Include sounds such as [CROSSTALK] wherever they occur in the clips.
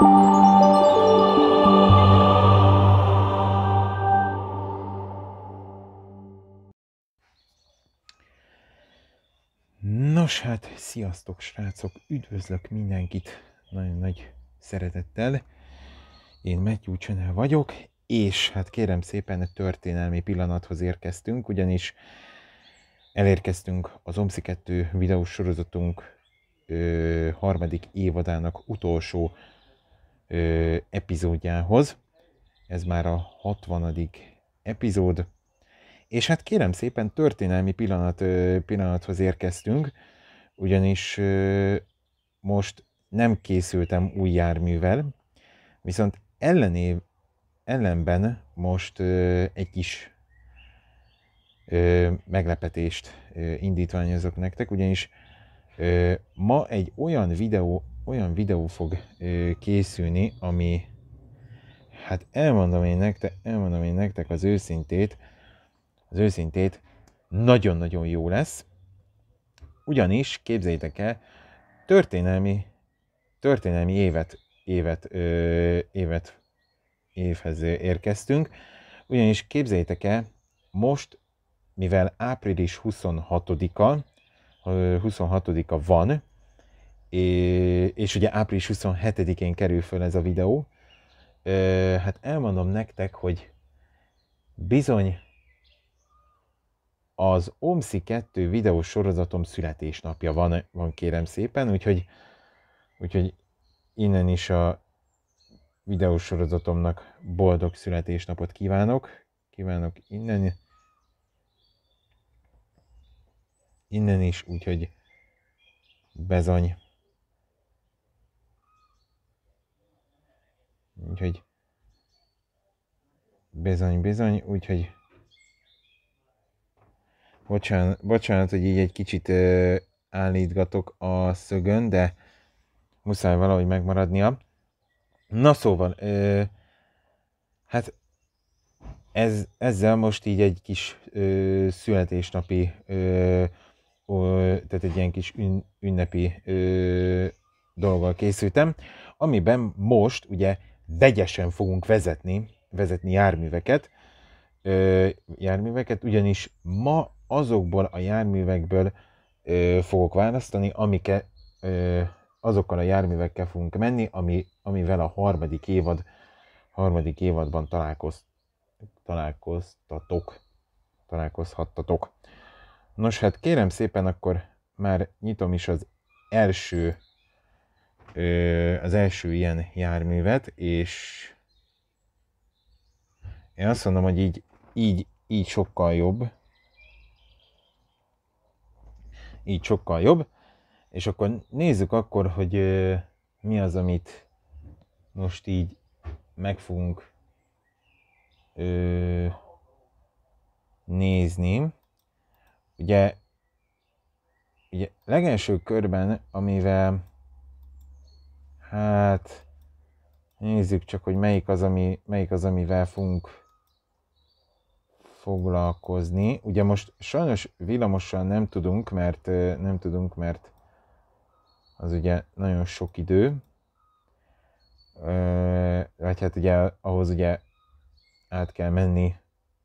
Nos hát, sziasztok srácok, üdvözlök mindenkit nagyon nagy szeretettel. Én Matthew Channel vagyok, és hát kérem szépen egy történelmi pillanathoz érkeztünk, ugyanis elérkeztünk az OMSZI 2 videós sorozatunk ö, harmadik évadának utolsó ö, epizódjához. Ez már a 60. epizód. És hát kérem szépen, történelmi pillanat, ö, pillanathoz érkeztünk, ugyanis ö, most nem készültem új járművel, viszont ellené, ellenben most ö, egy kis ö, meglepetést ö, indítványozok nektek, ugyanis ö, ma egy olyan videó olyan videó fog készülni, ami hát elmondom én nektek, elmondom én nektek az őszintét, az őszintét nagyon-nagyon jó lesz, ugyanis képzeljétek el, történelmi, történelmi évet, évet, ö, évet, évhez érkeztünk, ugyanis képzeljétek el, most, mivel április 26-a, 26-a van, és, és ugye április 27-én kerül föl ez a videó. Hát elmondom nektek, hogy bizony az OMSZI 2 videós sorozatom születésnapja van, van kérem szépen, úgyhogy, úgyhogy innen is a videós sorozatomnak boldog születésnapot kívánok. Kívánok innen, innen is, úgyhogy bezony Úgyhogy bizony, bizony, úgyhogy bocsánat, bocsánat, hogy így egy kicsit ö, állítgatok a szögön, de muszáj valahogy megmaradnia. Na szóval, ö, hát ez, ezzel most így egy kis ö, születésnapi, ö, ö, tehát egy ilyen kis ün, ünnepi ö, dologgal készültem, amiben most ugye vegyesen fogunk vezetni, vezetni járműveket, ö, járműveket, ugyanis ma azokból a járművekből ö, fogok választani, amike, ö, azokkal a járművekkel fogunk menni, ami, amivel a harmadik évad, harmadik évadban találkoz, találkoztatok, találkozhattatok. Nos, hát kérem szépen, akkor már nyitom is az első az első ilyen járművet, és én azt mondom, hogy így, így, így sokkal jobb. Így sokkal jobb. És akkor nézzük akkor, hogy mi az, amit most így meg fogunk nézni. Ugye, ugye legelső körben, amivel Hát nézzük csak, hogy melyik az, ami, melyik az amivel fogunk foglalkozni. Ugye most sajnos villamossal nem tudunk, mert nem tudunk, mert az ugye nagyon sok idő. Vagy hát ugye ahhoz ugye át kell menni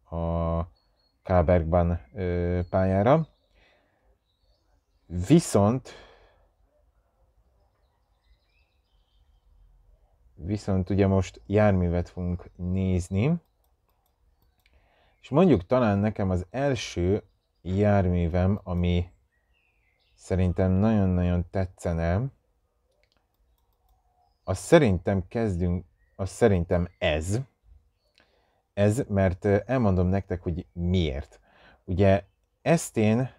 a Kábergban pályára. Viszont Viszont ugye most járművet fogunk nézni, és mondjuk talán nekem az első járművem, ami szerintem nagyon-nagyon tetszene, az szerintem kezdünk, az szerintem ez. Ez, mert elmondom nektek, hogy miért. Ugye ezt én,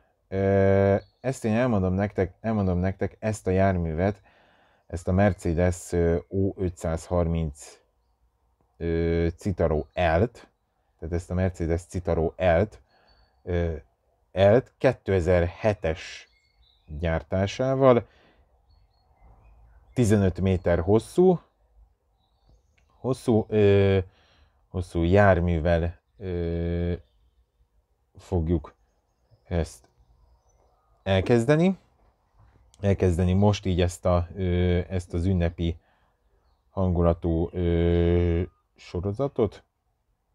ezt én elmondom nektek, elmondom nektek ezt a járművet, ezt a Mercedes O530 Citaro L-t, tehát ezt a Mercedes Citaro L-t, L-t 2007-es gyártásával, 15 méter hosszú, hosszú, ö, hosszú járművel ö, fogjuk ezt elkezdeni elkezdeni most így ezt, a, ezt az ünnepi hangulatú ö, sorozatot,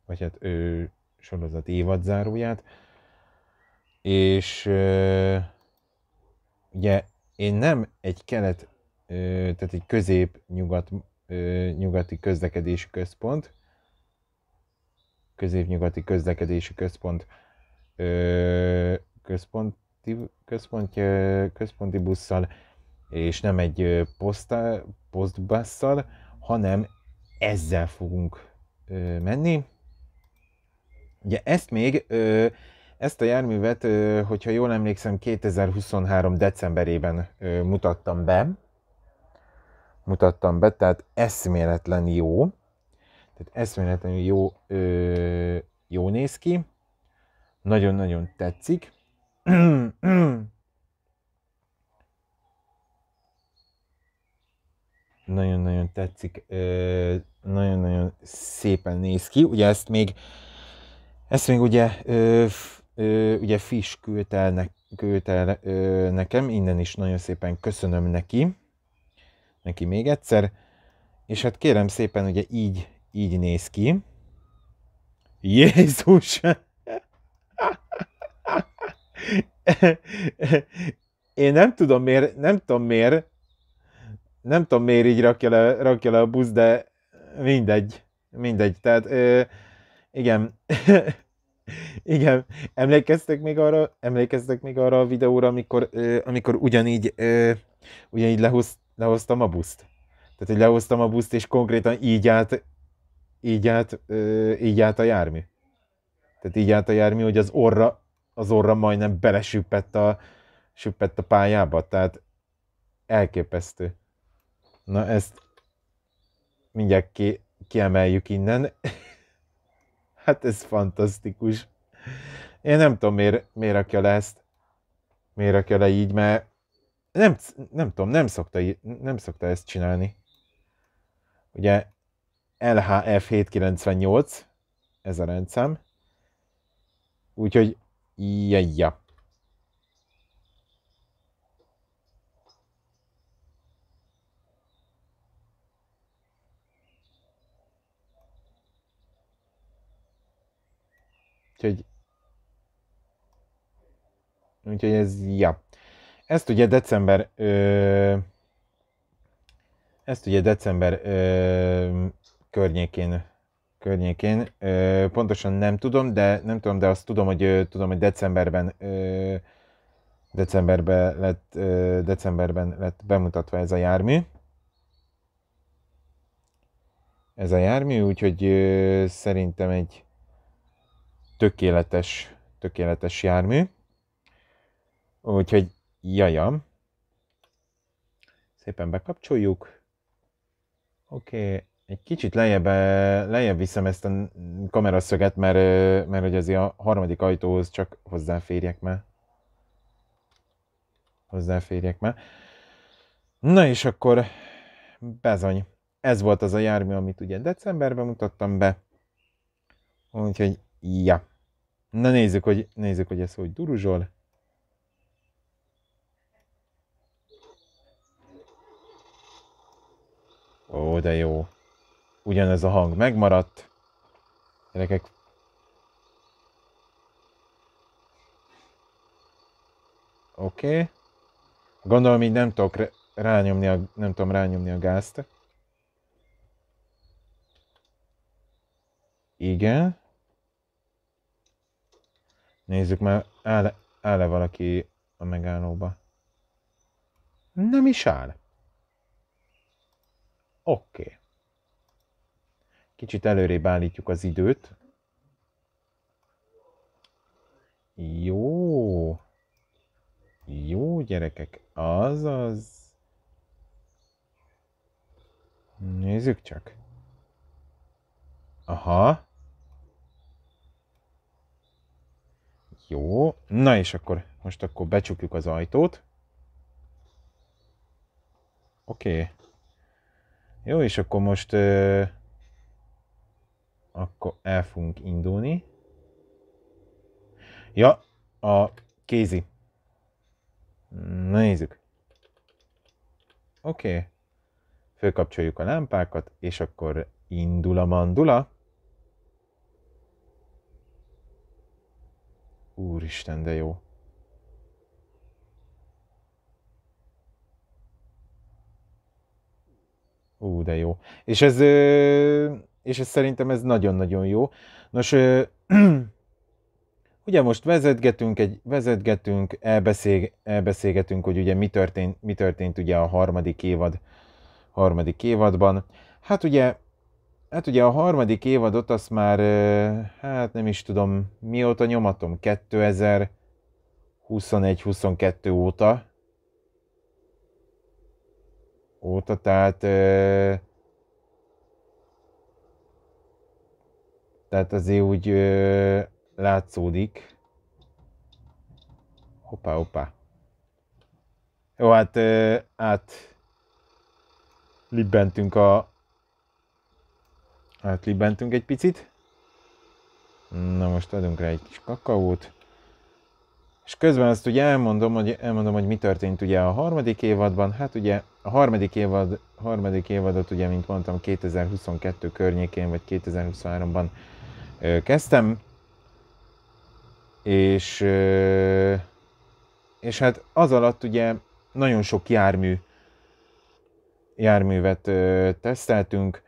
vagy hát ö, sorozat évadzáróját, és ö, ugye én nem egy kelet, ö, tehát egy közép-nyugat ö, nyugati közlekedési központ, közép-nyugati közlekedési központ ö, központ központi, központi busszal, és nem egy poszta, posztbusszal, hanem ezzel fogunk ö, menni. Ugye ezt még, ö, ezt a járművet, ö, hogyha jól emlékszem, 2023. decemberében ö, mutattam be. Mutattam be, tehát eszméletlen jó. Tehát eszméletlenül jó, ö, jó néz ki. Nagyon-nagyon tetszik nagyon-nagyon tetszik, nagyon-nagyon szépen néz ki. Ugye ezt még, ezt még ugye, ö, ö, ugye Fish küldte el, ne, küldte el ö, nekem, innen is nagyon szépen köszönöm neki, neki még egyszer, és hát kérem szépen, ugye így, így néz ki. Jézus! [LAUGHS] Én nem tudom miért, nem tudom miért, nem tudom miért így rakja le, rakja le a busz, de mindegy, mindegy. Tehát ö, igen, [LAUGHS] igen, emlékeztek még arra, emlékeztek még arra a videóra, amikor, ö, amikor ugyanígy, ö, ugyanígy lehoz, lehoztam a buszt. Tehát, hogy lehoztam a buszt, és konkrétan így állt, így állt, ö, így állt a jármű. Tehát így állt a jármű, hogy az orra, az orra majdnem belesüppett a, süppett a pályába, tehát elképesztő. Na ezt mindjárt ki, kiemeljük innen. [LAUGHS] hát ez fantasztikus. Én nem tudom, miért, miért rakja le ezt, miért rakja le így, mert nem, nem tudom, nem szokta, nem szokta ezt csinálni. Ugye LHF 798, ez a rendszám. Úgyhogy Я-я. Úgyhogy... Úgyhogy ez, ja. Ezt ugye december... Ö, ezt ugye december ö, környékén környékén. Pontosan nem tudom, de nem tudom, de azt tudom, hogy tudom, hogy decemberben decemberben lett, decemberben lett bemutatva ez a jármű. Ez a jármű, úgyhogy szerintem egy tökéletes, tökéletes jármű. Úgyhogy jajam. Szépen bekapcsoljuk. Oké, okay, egy kicsit lejjebb, eh, lejjebb viszem ezt a kameraszöget, mert, eh, mert hogy azért a harmadik ajtóhoz csak hozzáférjek már. Hozzáférjek már. Na és akkor bezony. Ez volt az a jármű, amit ugye decemberben mutattam be. Úgyhogy, ja. Na nézzük, hogy, nézzük, hogy ez hogy duruzsol. Ó, de jó ugyanez a hang megmaradt. Gyerekek, Oké. Okay. Gondolom így nem tudok rányomni a, nem tudom rányomni a gázt. Igen. Nézzük már, áll, áll valaki a megállóba? Nem is áll. Oké. Okay. Kicsit előrébb állítjuk az időt. Jó. Jó, gyerekek, Az, az. Nézzük csak. Aha. Jó. Na és akkor most akkor becsukjuk az ajtót. Oké. Okay. Jó, és akkor most... Uh el fogunk indulni. Ja, a kézi. Na nézzük. Oké. Okay. Fölkapcsoljuk a lámpákat, és akkor indul a mandula. Úristen, de jó. Ú, de jó. És ez ö, és ez, szerintem ez nagyon-nagyon jó. Nos, ö, [CLEARS THROAT] ugye most vezetgetünk, egy, vezetgetünk elbeszél, elbeszélgetünk, hogy ugye mi történt, mi történt ugye a harmadik évad, harmadik évadban. Hát ugye, hát ugye a harmadik évadot azt már, hát nem is tudom mióta nyomatom, 2021-22 óta, óta, tehát Tehát azért úgy ö, látszódik. Hoppá, hoppá. Jó, hát ö, át libbentünk a... Hát libbentünk egy picit. Na most adunk rá egy kis kakaót. És közben azt ugye elmondom, hogy, elmondom, hogy mi történt ugye a harmadik évadban. Hát ugye a harmadik, évad, harmadik évadot ugye, mint mondtam, 2022 környékén, vagy 2023-ban kezdtem, és, és hát az alatt ugye nagyon sok jármű, járművet teszteltünk.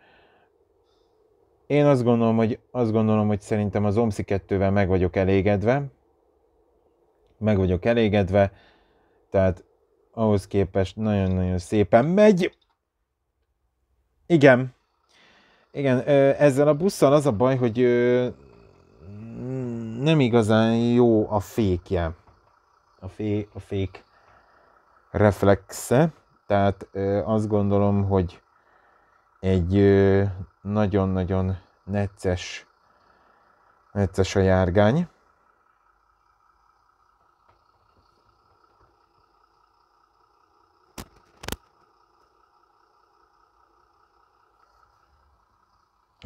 Én azt gondolom, hogy, azt gondolom, hogy szerintem az OMSZI 2-vel meg vagyok elégedve. Meg vagyok elégedve, tehát ahhoz képest nagyon-nagyon szépen megy. Igen, igen, ezzel a busszal az a baj, hogy nem igazán jó a fékje. A, fé, a fék reflexe. Tehát azt gondolom, hogy egy nagyon-nagyon necces, necces a járgány.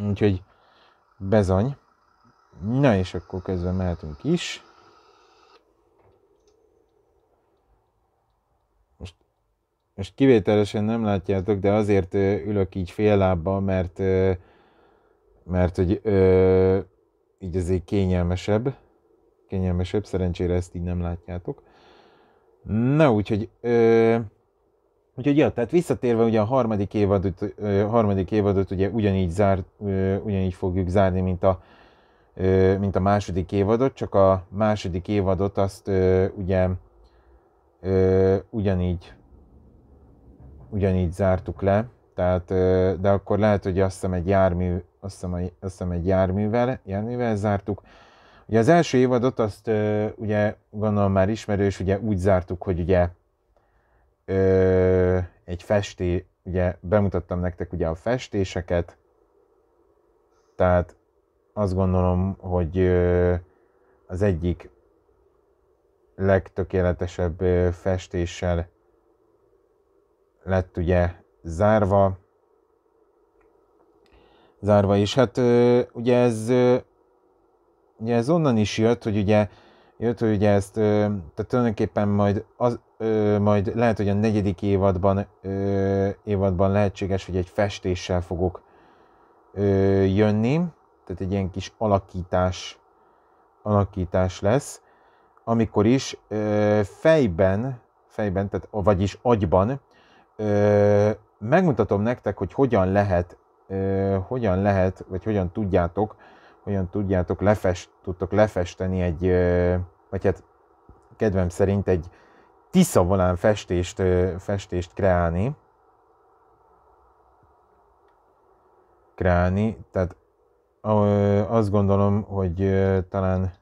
Úgyhogy bezany. Na és akkor közben mehetünk is. Most, most kivételesen nem látjátok, de azért ülök így fél lábba, mert, mert hogy ö, így azért kényelmesebb. Kényelmesebb, szerencsére ezt így nem látjátok. Na úgyhogy... Ö, Úgyhogy ja, tehát visszatérve ugye a harmadik évadot, harmadik évadot ugye ugyanígy, zár, ugyanígy fogjuk zárni, mint a, mint a második évadot, csak a második évadot azt ugye ugyanígy, ugyanígy zártuk le, tehát, de akkor lehet, hogy azt hiszem egy, jármű, azt hiszem, azt hiszem egy járművel, járművel zártuk. Ugye az első évadot azt ugye gondolom már ismerős, ugye úgy zártuk, hogy ugye ö, egy festé, ugye bemutattam nektek ugye a festéseket, tehát azt gondolom, hogy ö, az egyik legtökéletesebb ö, festéssel lett ugye zárva, zárva, és hát ö, ugye ez ugye ez onnan is jött, hogy ugye jött, hogy ugye ezt, tehát tulajdonképpen majd az, ö, majd lehet, hogy a negyedik évadban, ö, évadban lehetséges, hogy egy festéssel fogok ö, jönni, tehát egy ilyen kis alakítás, alakítás lesz, amikor is ö, fejben, fejben, tehát, vagyis agyban ö, megmutatom nektek, hogy hogyan lehet, ö, hogyan lehet, vagy hogyan tudjátok, hogyan tudjátok lefest, tudtok lefesteni egy, ö, vagy hát kedvem szerint egy tisza volán festést, festést kreálni. Kreálni, tehát azt gondolom, hogy talán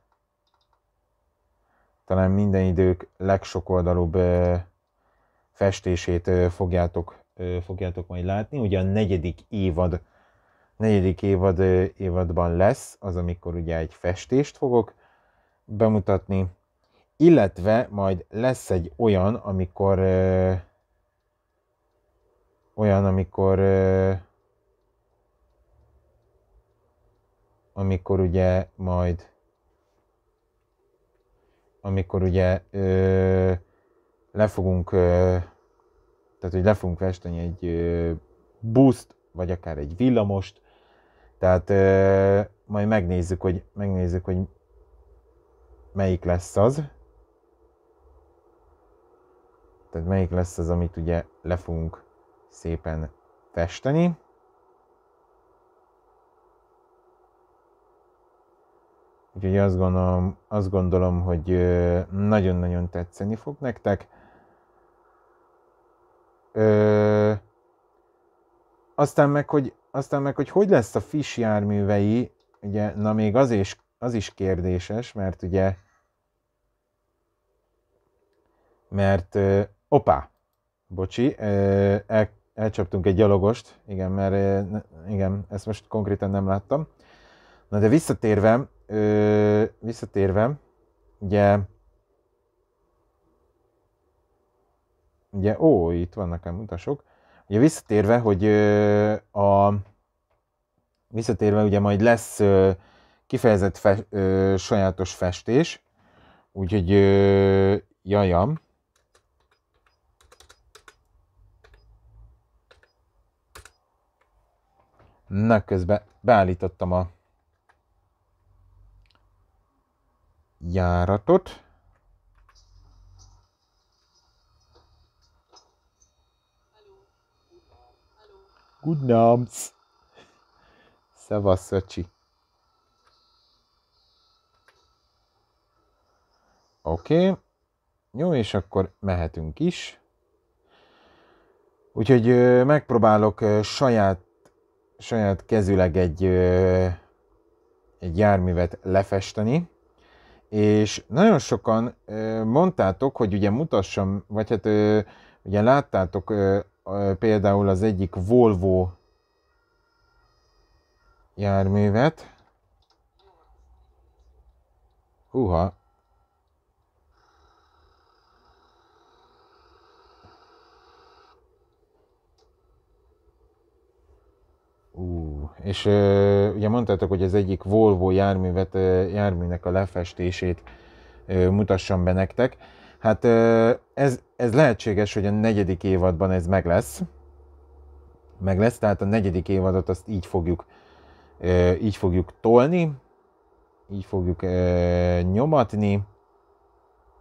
talán minden idők legsokoldalúbb festését fogjátok, fogjátok majd látni. Ugye a negyedik évad negyedik évad, évadban lesz az, amikor ugye egy festést fogok bemutatni, illetve majd lesz egy olyan, amikor ö, olyan, amikor ö, amikor ugye majd amikor ugye ö, le fogunk ö, tehát hogy le fogunk festeni egy ö, buszt, vagy akár egy villamost, tehát ö, majd megnézzük, hogy megnézzük, hogy melyik lesz az. Tehát melyik lesz az, amit ugye le fogunk szépen festeni. Úgyhogy azt gondolom, azt gondolom hogy nagyon-nagyon tetszeni fog nektek. Ö, aztán meg, hogy aztán meg, hogy, hogy lesz a fish járművei, ugye, na még az is, az is kérdéses, mert ugye, mert Opa, Bocsi, el, elcsaptunk egy gyalogost, igen, mert igen, ezt most konkrétan nem láttam. Na de visszatérve, visszatérve, ugye, ugye, ó, itt vannak nekem utasok, ugye visszatérve, hogy a, visszatérve ugye majd lesz kifejezett fe, sajátos festés, úgyhogy ö, jajam, Na, közben beállítottam a járatot. Good night. Szevasz, Öcsi. Oké. Okay. Jó, és akkor mehetünk is. Úgyhogy megpróbálok saját saját kezüleg egy, egy járművet lefesteni, és nagyon sokan mondtátok, hogy ugye mutassam, vagy hát ugye láttátok például az egyik Volvo járművet. Húha, Ú, és uh, ugye mondtátok, hogy az egyik Volvo járművet, uh, járműnek a lefestését uh, mutassam be nektek. Hát uh, ez, ez lehetséges, hogy a negyedik évadban ez meg lesz. Meg lesz, tehát a negyedik évadot azt így fogjuk, uh, így fogjuk tolni, így fogjuk uh, nyomatni,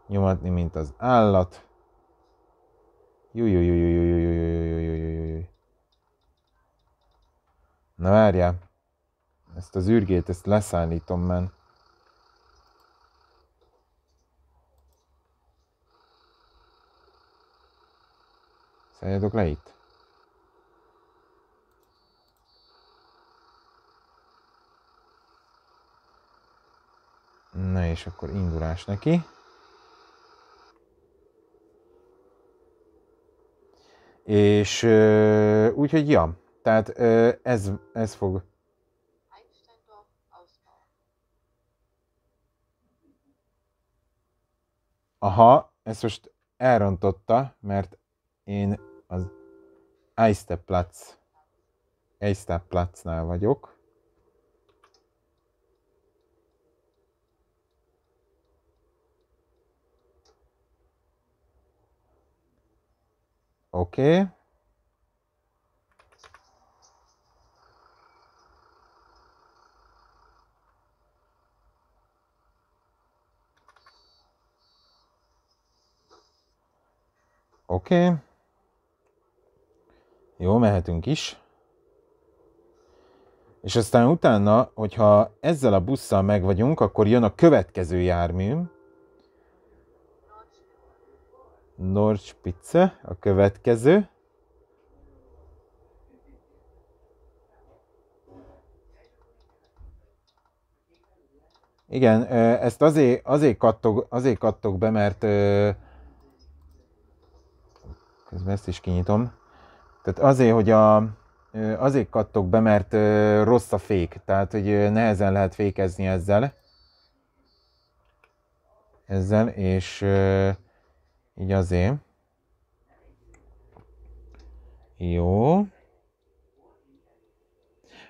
nyomatni, mint az állat. jó, jó, jó, jó, jó, jó, jó, jó, jó, jó. Na várjál, ezt az űrgét, ezt leszállítom, men. Szálljatok le itt. Na és akkor indulás neki. És úgyhogy ja, tehát ez, ez fog... Aha, ezt most elrontotta, mert én az Eisteplatz Eisteplatznál vagyok. Oké. Okay. Oké. Okay. Jó, mehetünk is. És aztán utána, hogyha ezzel a busszal meg vagyunk, akkor jön a következő jármű. Nordspitze, a következő. Igen, ezt azért, azért, kattog, azért kattog be, mert Közben ezt is kinyitom. Tehát azért, hogy a, azért kattok be, mert rossz a fék, tehát hogy nehezen lehet fékezni ezzel. Ezzel, és így azért. Jó.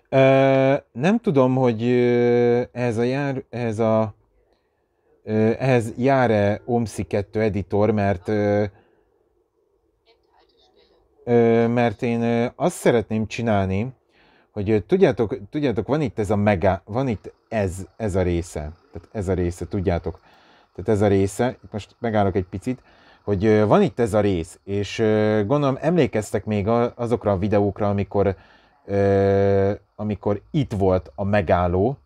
Ö, nem tudom, hogy ez a jár, ez a ehhez jár-e OMSI 2 editor, mert mert én azt szeretném csinálni, hogy tudjátok, tudjátok van itt ez a mega, van itt ez, ez a része. Tehát ez a része, tudjátok. Tehát ez a része, most megállok egy picit, hogy van itt ez a rész, és gondolom emlékeztek még azokra a videókra, amikor, amikor itt volt a megálló,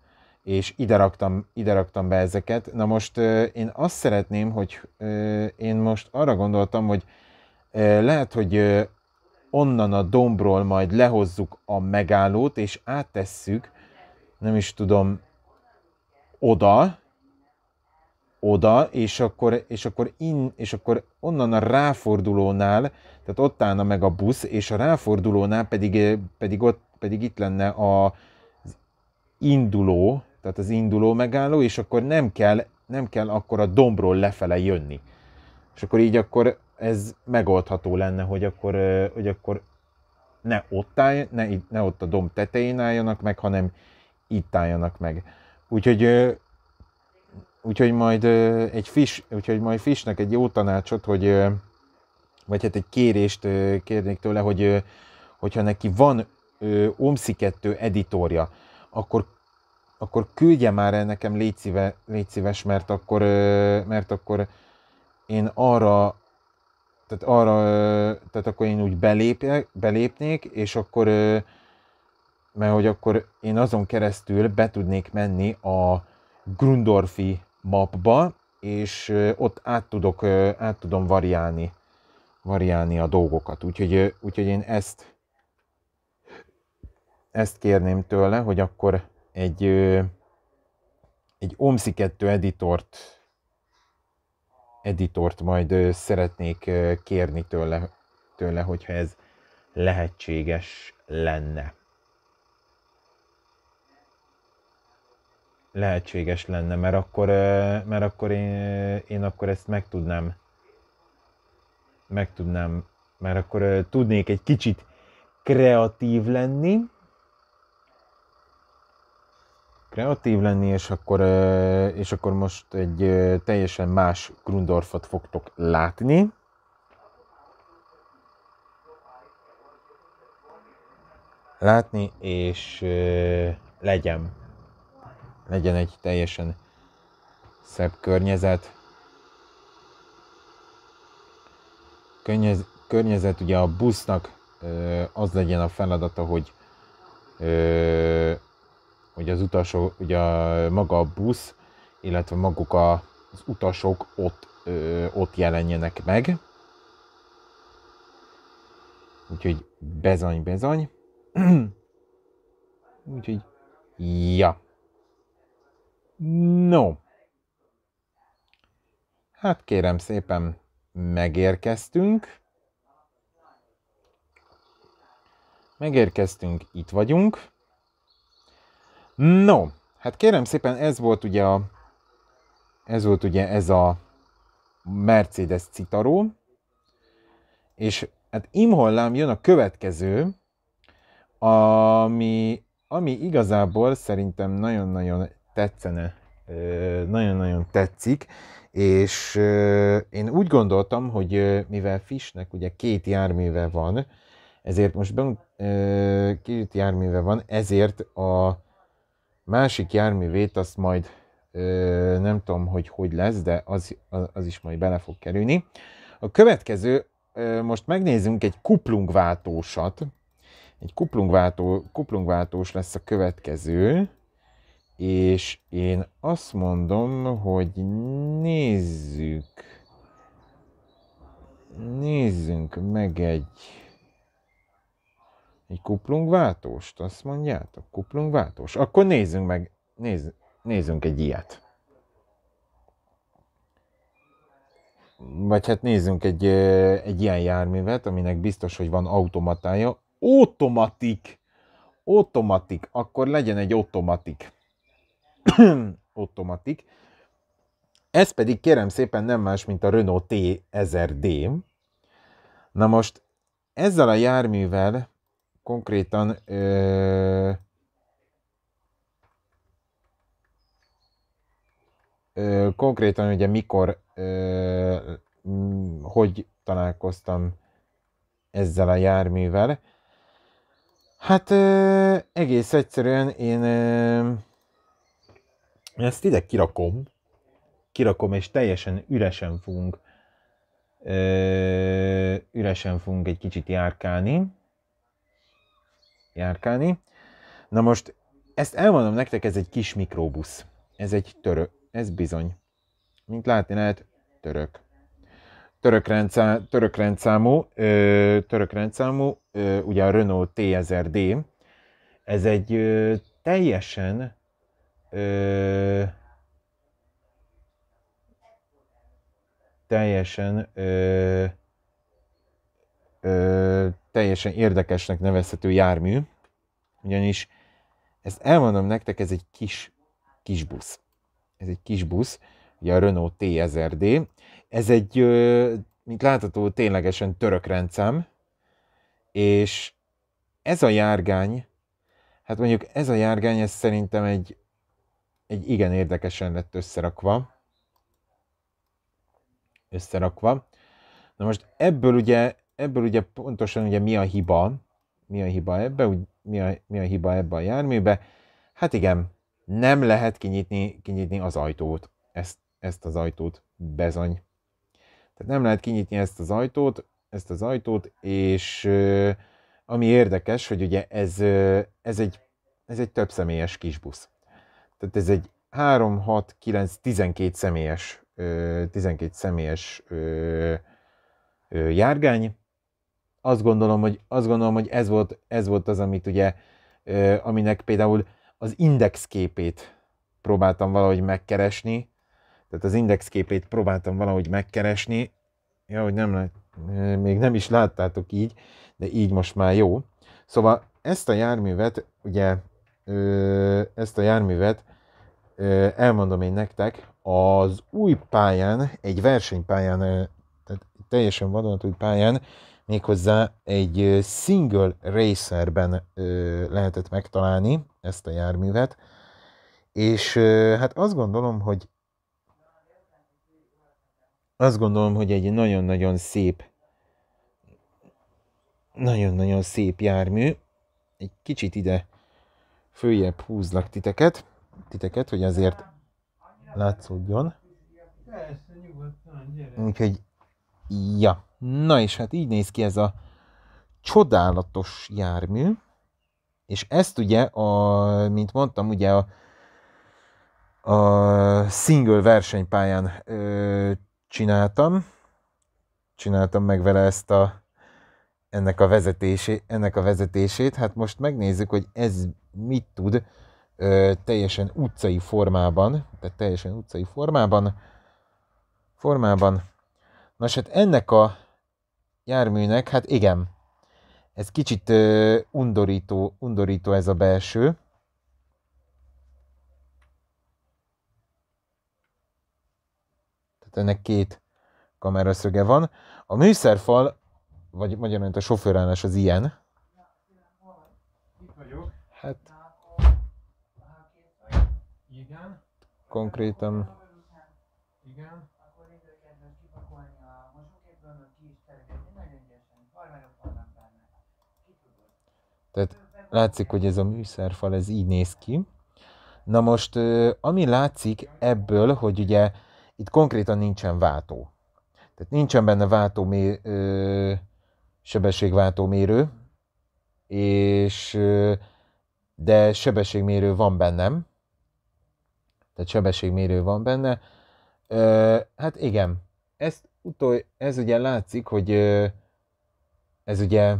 és ide raktam, ide raktam be ezeket. Na most én azt szeretném, hogy én most arra gondoltam, hogy lehet, hogy onnan a dombról majd lehozzuk a megállót, és áttesszük, nem is tudom, oda, oda, és akkor, és akkor, in, és akkor onnan a ráfordulónál, tehát ott állna meg a busz, és a ráfordulónál pedig, eh, pedig, ott, pedig itt lenne a induló, tehát az induló megálló, és akkor nem kell, nem kell akkor a dombról lefele jönni. És akkor így akkor ez megoldható lenne, hogy akkor, hogy akkor ne ott, állj, ne, ne ott a domb tetején álljanak meg, hanem itt álljanak meg. Úgyhogy, úgyhogy majd egy fis, úgyhogy majd fisnek egy jó tanácsot, hogy vagy hát egy kérést kérnék tőle, hogy hogyha neki van OMSZI 2 editorja, akkor akkor küldje már el nekem légy, szíve, légy szíves, mert akkor, mert akkor én arra tehát arra, tehát akkor én úgy belépjek, belépnék, és akkor, mert hogy akkor én azon keresztül be tudnék menni a Grundorfi mapba, és ott át, tudok, át tudom variálni, variálni a dolgokat. Úgyhogy, úgyhogy én ezt, ezt kérném tőle, hogy akkor egy, egy OMSI 2 editort editort majd szeretnék kérni tőle, tőle, hogyha ez lehetséges lenne. Lehetséges lenne, mert akkor, mert akkor én, én akkor ezt meg tudnám, meg tudnám, mert akkor tudnék egy kicsit kreatív lenni, kreatív lenni, és akkor, és akkor most egy teljesen más Grundorfot fogtok látni. Látni, és legyen. Legyen egy teljesen szebb környezet. Környez, környezet ugye a busznak az legyen a feladata, hogy hogy az utasok, ugye maga a busz, illetve maguk a, az utasok ott, ö, ott jelenjenek meg. Úgyhogy bezany, bezany. [CLEARS THROAT] Úgyhogy, ja. No. Hát kérem szépen, megérkeztünk. Megérkeztünk, itt vagyunk. No, hát kérem szépen ez volt ugye a, ez volt ugye ez a Mercedes Citaro, és hát imhollám jön a következő, ami, ami igazából szerintem nagyon-nagyon tetszene, nagyon-nagyon tetszik, és én úgy gondoltam, hogy mivel Fishnek ugye két járműve van, ezért most be, két járműve van, ezért a Másik járművét azt majd ö, nem tudom, hogy hogy lesz, de az, az is majd bele fog kerülni. A következő, ö, most megnézzünk egy kuplungváltósat. Egy kuplungváltó, kuplungváltós lesz a következő, és én azt mondom, hogy nézzük, nézzünk meg egy egy kuplungváltóst, azt mondjátok? Kuplungváltós? Akkor nézzünk meg, nézz, nézzünk egy ilyet. Vagy hát nézzünk egy, egy ilyen járművet, aminek biztos, hogy van automatája. Automatik! Automatik! Akkor legyen egy automatik. [COUGHS] automatik. Ez pedig kérem szépen nem más, mint a Renault T1000D. Na most ezzel a járművel konkrétan ö, ö, konkrétan ugye mikor ö, hogy találkoztam ezzel a járművel. Hát ö, egész egyszerűen én ö, ezt ide kirakom, kirakom, és teljesen üresen fogunk ö, üresen fogunk egy kicsit járkálni járkálni. Na most ezt elmondom nektek, ez egy kis mikróbusz. Ez egy török, ez bizony. Mint látni lehet, török. Török, rendszá, török rendszámú, ö, török rendszámú ö, ugye a Renault T1000D. Ez egy ö, teljesen ö, teljesen ö, ö, teljesen érdekesnek nevezhető jármű, ugyanis ezt elmondom nektek, ez egy kis, kis busz. Ez egy kis busz, ugye a Renault T1000D. Ez egy, ö, mint látható, ténylegesen török rendszám, és ez a járgány, hát mondjuk ez a járgány, ez szerintem egy, egy igen érdekesen lett összerakva. Összerakva. Na most ebből ugye ebből ugye pontosan ugye mi a hiba, mi a hiba ebbe, úgy, mi, a, mi a hiba ebbe a járműbe? Hát igen, nem lehet kinyitni, kinyitni az ajtót, ezt, ezt az ajtót bezony. Tehát nem lehet kinyitni ezt az ajtót, ezt az ajtót, és ami érdekes, hogy ugye ez, ez egy, ez egy több személyes kisbusz. Tehát ez egy 3, 6, 9, 12 személyes, 12 személyes járgány, azt gondolom, hogy, azt gondolom, hogy ez, volt, ez volt az, amit ugye, aminek például az indexképét próbáltam valahogy megkeresni, tehát az indexképét próbáltam valahogy megkeresni, ja, hogy nem, még nem is láttátok így, de így most már jó. Szóval ezt a járművet, ugye, ezt a járművet elmondom én nektek, az új pályán, egy versenypályán, tehát teljesen vadonatúj pályán méghozzá egy single racerben lehetett megtalálni ezt a járművet, és hát azt gondolom, hogy azt gondolom, hogy egy nagyon-nagyon szép nagyon-nagyon szép jármű. Egy kicsit ide följebb húzlak titeket, titeket, hogy azért látszódjon. Úgyhogy, ja. Na és hát így néz ki ez a csodálatos jármű, és ezt ugye, a, mint mondtam, ugye a, a single versenypályán ö, csináltam, csináltam meg vele ezt a, ennek a, vezetési, ennek a vezetését. Hát most megnézzük, hogy ez mit tud ö, teljesen utcai formában, tehát teljesen utcai formában, formában. Nos, hát ennek a járműnek, hát igen, ez kicsit undorító, undorító ez a belső. Tehát ennek két kameraszöge van. A műszerfal, vagy magyarul a sofőrállás az ilyen. Hát... Igen. Konkrétan... Igen. Látszik, hogy ez a műszerfal, ez így néz ki. Na most, ami látszik ebből, hogy ugye itt konkrétan nincsen váltó. Tehát nincsen benne váltó mé, ö, mérő, és ö, de sebességmérő van bennem. Tehát sebességmérő van benne. Ö, hát igen, ezt utol, ez ugye látszik, hogy ö, ez ugye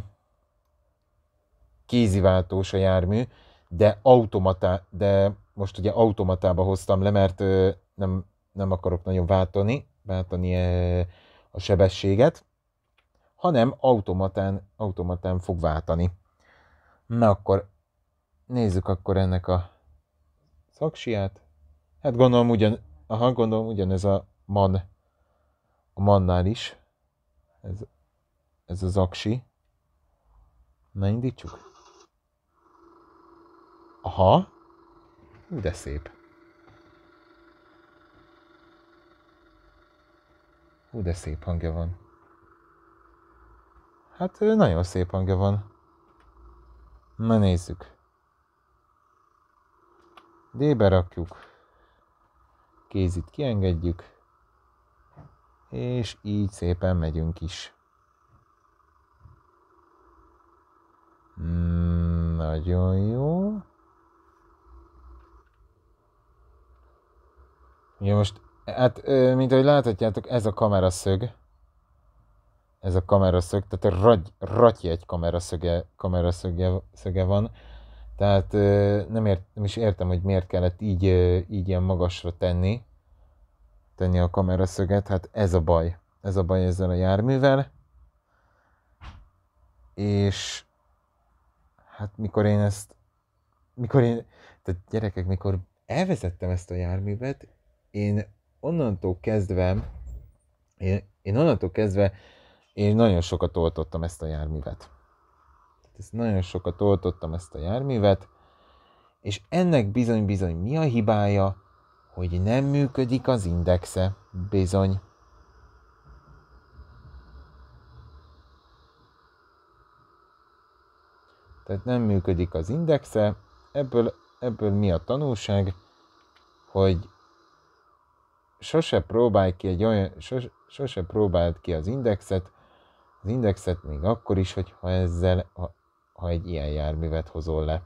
kéziváltós a jármű, de automatá, de most ugye automatába hoztam le, mert ö, nem, nem akarok nagyon váltani, váltani ö, a sebességet, hanem automatán, automatán fog váltani. Na akkor nézzük akkor ennek a szaksiát. Hát gondolom, ugyan, aha, gondolom ugyanez a man, a mannál is. Ez, ez az aksi. Na, indítsuk. Aha. De szép. Hú, de szép hangja van. Hát nagyon szép hangja van. Na nézzük. D-be rakjuk. Kézit kiengedjük. És így szépen megyünk is. Mm, nagyon jó. Ugye most, hát mint ahogy láthatjátok, ez a kameraszög, ez a kameraszög, tehát a ragy, ratyi egy kameraszöge, kameraszöge szöge van, tehát nem, ért, nem is értem, hogy miért kellett így, így ilyen magasra tenni, tenni a kameraszöget, hát ez a baj. Ez a baj ezzel a járművel. És hát mikor én ezt, mikor én, tehát gyerekek, mikor elvezettem ezt a járművet, én onnantól kezdve, én, én onnantól kezdve én nagyon sokat oltottam ezt a járművet. Ezt nagyon sokat oltottam ezt a járművet, és ennek bizony-bizony mi a hibája, hogy nem működik az indexe. Bizony. Tehát nem működik az indexe. Ebből, ebből mi a tanulság? Hogy sose próbálj ki egy olyan, sose, sose próbáld ki az indexet, az indexet még akkor is, hogy ha ezzel, ha, ha egy ilyen járművet hozol le.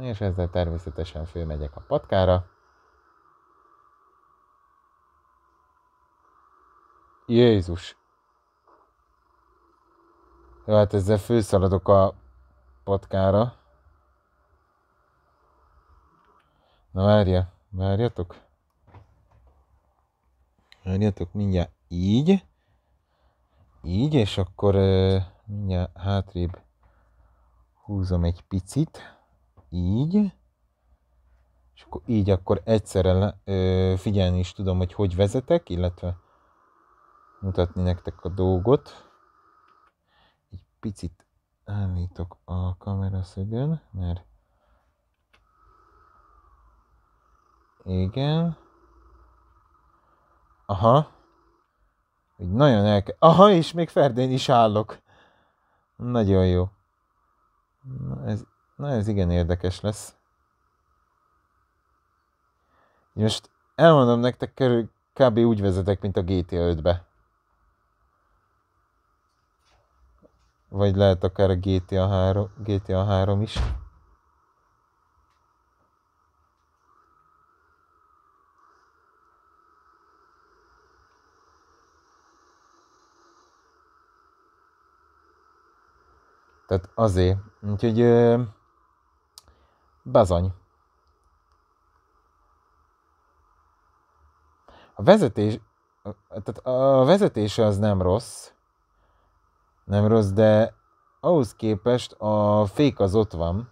És ezzel természetesen fölmegyek a patkára. Jézus! Jó, hát ezzel főszaladok a patkára. Na várja, várjatok. Várjatok mindjárt így. Így, és akkor mindjárt hátrébb húzom egy picit. Így. És akkor így akkor egyszerre le, ö, figyelni is tudom, hogy hogy vezetek, illetve mutatni nektek a dolgot. Egy picit állítok a kameraszögön, mert Igen. Aha. Így nagyon el kell. Aha, és még Ferdén is állok. Nagyon jó. Na ez, na ez igen érdekes lesz. most elmondom nektek, körül kb. úgy vezetek, mint a GTA 5-be. Vagy lehet akár a GTA 3, GTA 3 is. Tehát azért. Úgyhogy ö, bazony. A vezetés, tehát a vezetés az nem rossz, nem rossz, de ahhoz képest a fék az ott van.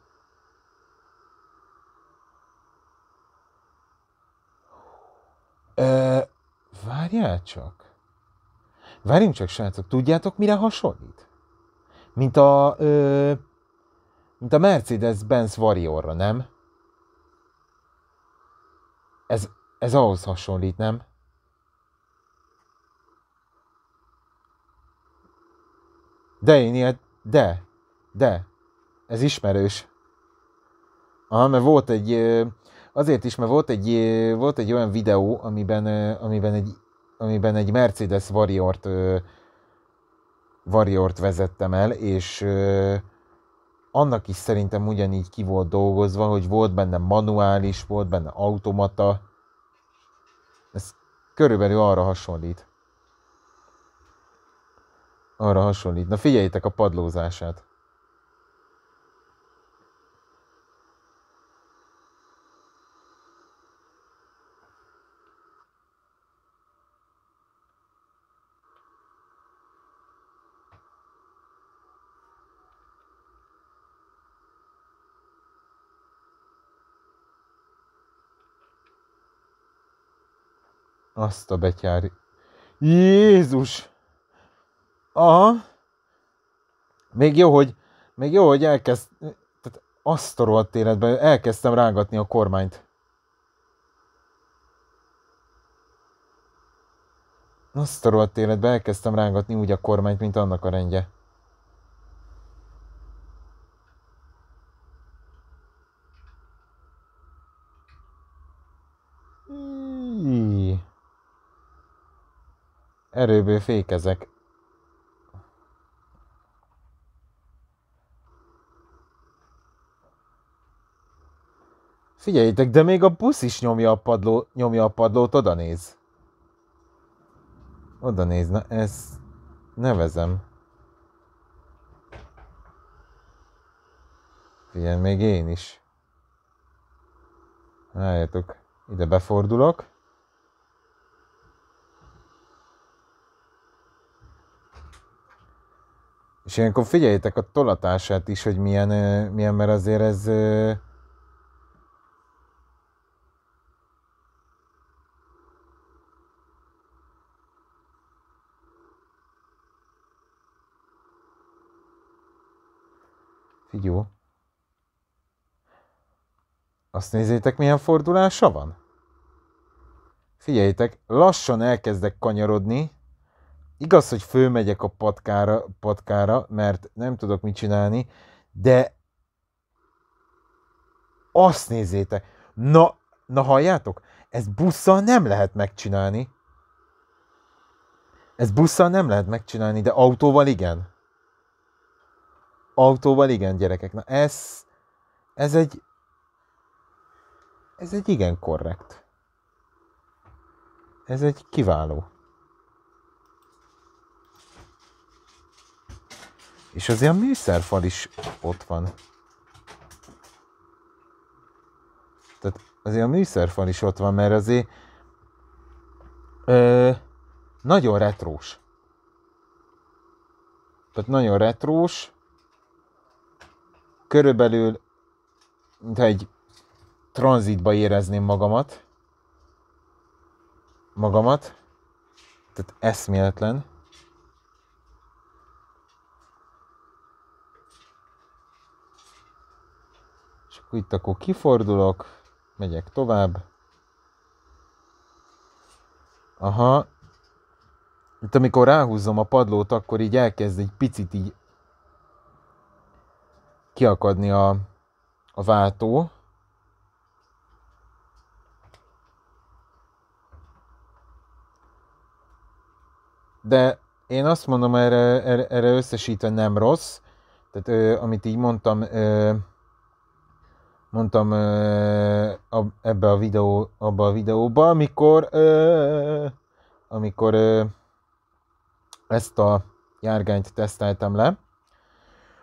Ö, várjál csak. Várjunk csak, srácok, tudjátok, mire hasonlít? Mint a, ö, mint a Mercedes-Benz Variorra, nem? Ez, ez ahhoz hasonlít, nem? De én ilyet, de, de, ez ismerős. Aha, mert volt egy, azért is, mert volt egy, volt egy olyan videó, amiben, amiben, egy, amiben egy Mercedes Variort Variort vezettem el, és annak is szerintem ugyanígy ki volt dolgozva, hogy volt benne manuális, volt benne automata. Ez körülbelül arra hasonlít. Arra hasonlít. Na figyeljétek a padlózását. Azt a betyári. Jézus! Aha. Még jó, hogy, még jó, hogy elkezd, tehát azt a rohadt életben elkezdtem rángatni a kormányt. Azt a rohadt életben elkezdtem rángatni úgy a kormányt, mint annak a rendje. erőből fékezek. Figyeljétek, de még a busz is nyomja a, padló, nyomja a padlót, oda néz. Oda néz, na ez nevezem. Figyelj, még én is. Álljátok, ide befordulok. És ilyenkor figyeljétek a tolatását is, hogy milyen, milyen mert azért ez... Figyó. Azt nézzétek, milyen fordulása van. Figyeljétek, lassan elkezdek kanyarodni, igaz, hogy fölmegyek a patkára, patkára, mert nem tudok mit csinálni, de azt nézzétek, na, na halljátok, ez busszal nem lehet megcsinálni. Ez busszal nem lehet megcsinálni, de autóval igen. Autóval igen, gyerekek. Na ez, ez egy, ez egy igen korrekt. Ez egy kiváló. És azért a műszerfal is ott van. Tehát azért a műszerfal is ott van, mert azért ö, nagyon retrós. Tehát nagyon retrós. Körülbelül, mintha egy tranzitba érezném magamat. Magamat. Tehát eszméletlen. Itt akkor kifordulok, megyek tovább. Aha. Itt amikor ráhúzom a padlót, akkor így elkezd egy picit így kiakadni a, a váltó. De én azt mondom, erre, erre összesítve nem rossz. Tehát ö, amit így mondtam, ö, mondtam ebbe a videó, abba a videóba, amikor, amikor ezt a járgányt teszteltem le,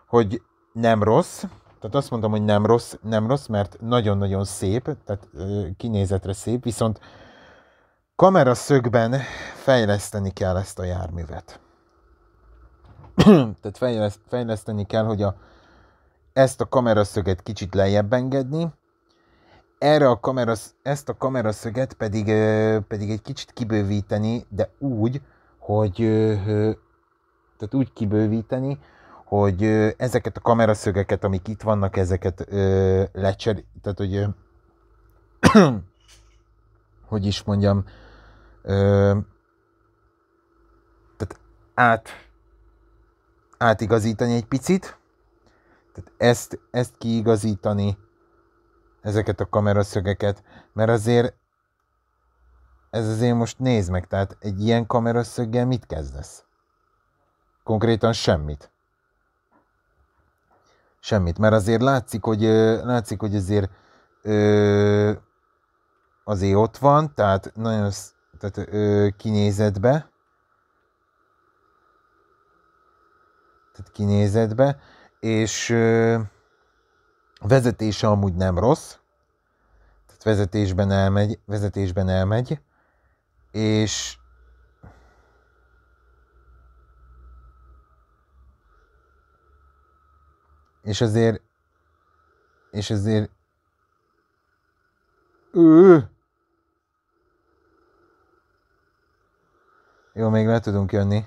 hogy nem rossz, tehát azt mondtam, hogy nem rossz, nem rossz, mert nagyon-nagyon szép, tehát kinézetre szép, viszont kamera szögben fejleszteni kell ezt a járművet. [CLEARS THROAT] tehát fejleszteni kell, hogy a ezt a kameraszöget kicsit lejjebb engedni, erre a kamerasz, ezt a kameraszöget pedig, pedig egy kicsit kibővíteni, de úgy, hogy tehát úgy kibővíteni, hogy ezeket a kameraszögeket, amik itt vannak, ezeket lecser, tehát hogy [CLEARS THROAT] hogy is mondjam, tehát át, átigazítani egy picit, tehát ezt, ezt kiigazítani, ezeket a kameraszögeket, mert azért ez azért most nézd meg, tehát egy ilyen kameraszöggel mit kezdesz? Konkrétan semmit. Semmit, mert azért látszik, hogy, látszik, hogy azért ö, azért ott van, tehát nagyon tehát, ö, kinézetbe, tehát kinézetbe, és a vezetése amúgy nem rossz, tehát vezetésben elmegy, vezetésben elmegy, és és azért és azért ő jó, még le tudunk jönni.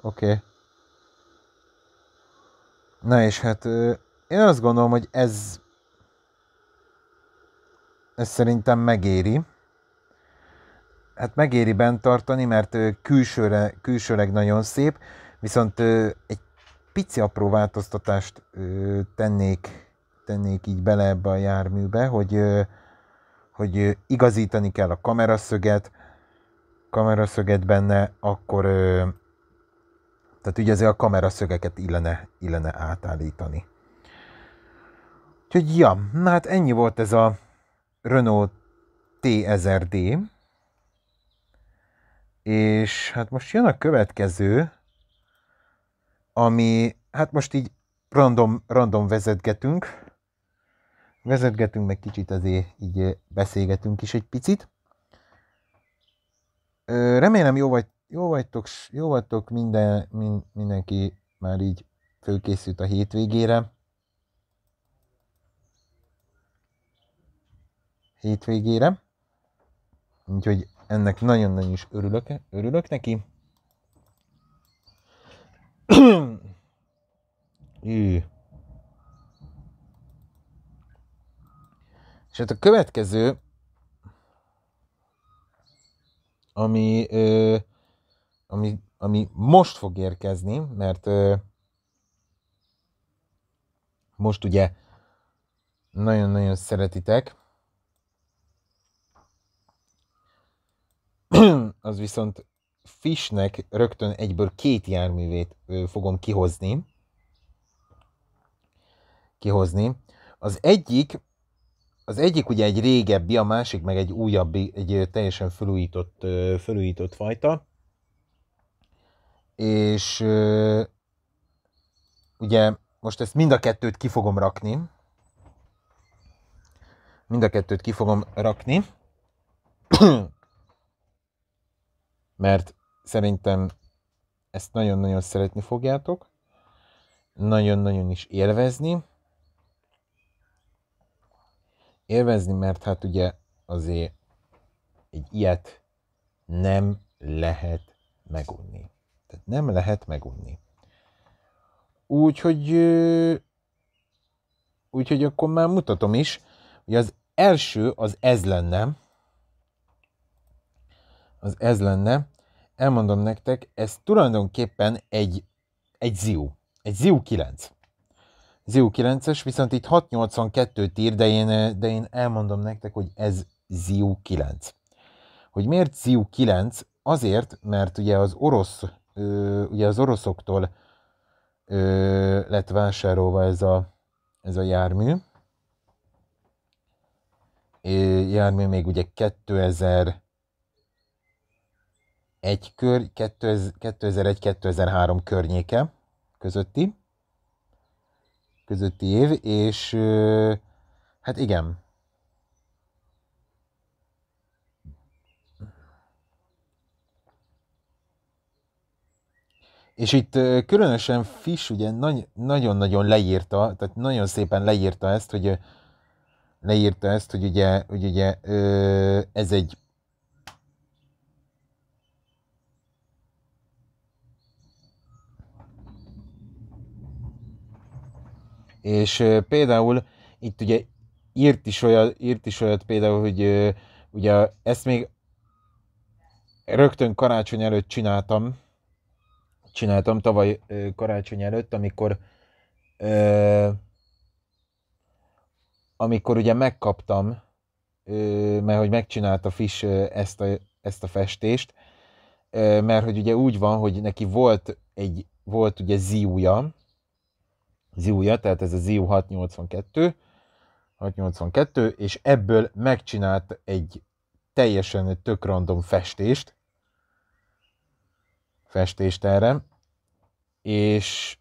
Oké. Okay. Na és hát én azt gondolom, hogy ez, ez szerintem megéri. Hát megéri bent tartani, mert külsőre, külsőleg nagyon szép, viszont egy pici apró változtatást tennék, tennék így bele ebbe a járműbe, hogy, hogy igazítani kell a kameraszöget, kameraszöget benne, akkor tehát ugye azért a kameraszögeket illene, illene átállítani. Úgyhogy ja, na hát ennyi volt ez a Renault T1000D. És hát most jön a következő, ami, hát most így random, random vezetgetünk. Vezetgetünk, meg kicsit azért így beszélgetünk is egy picit. Remélem jó vagy jó vagytok, jó vagytok minden, mind, mindenki már így fölkészült a hétvégére. Hétvégére. Úgyhogy ennek nagyon-nagyon is örülök, örülök neki. Ő. [CLEARS THROAT] És hát a következő, ami ö, ami, ami most fog érkezni, mert ö, most ugye nagyon-nagyon szeretitek, [CLEARS THROAT] az viszont Fishnek rögtön egyből két járművét fogom kihozni. Kihozni. Az egyik, az egyik ugye egy régebbi, a másik meg egy újabbi, egy teljesen felújított, felújított fajta és ugye most ezt mind a kettőt ki fogom rakni. Mind a kettőt ki fogom rakni. [CLEARS THROAT] Mert szerintem ezt nagyon-nagyon szeretni fogjátok. Nagyon-nagyon is élvezni. Élvezni, mert hát ugye azért egy ilyet nem lehet megunni. Tehát nem lehet megunni. Úgyhogy úgyhogy akkor már mutatom is, hogy az első az ez lenne. Az ez lenne. Elmondom nektek, ez tulajdonképpen egy, egy ZIU. Egy ZIU 9. ZIU 9-es, viszont itt 682-t ír, de én, de én elmondom nektek, hogy ez ZIU 9. Hogy miért ZIU 9? Azért, mert ugye az orosz ö, ugye az oroszoktól ö, lett vásárolva ez a, ez a jármű. É, jármű még ugye 2000 egy kör, 2001-2003 környéke közötti, közötti év, és hát igen, És itt különösen Fish ugye nagyon-nagyon leírta, tehát nagyon szépen leírta ezt, hogy leírta ezt, hogy ugye, hogy ugye ez egy És például itt ugye írt is olyat, írt is olyat például, hogy ugye ezt még rögtön karácsony előtt csináltam, csináltam tavaly karácsony előtt, amikor ö, amikor ugye megkaptam, ö, mert hogy megcsinálta Fish ezt a, ezt a festést, ö, mert hogy ugye úgy van, hogy neki volt egy, volt ugye ziúja, ziúja, tehát ez a ziú 682, 682, és ebből megcsinált egy teljesen tök random festést, festést erre, és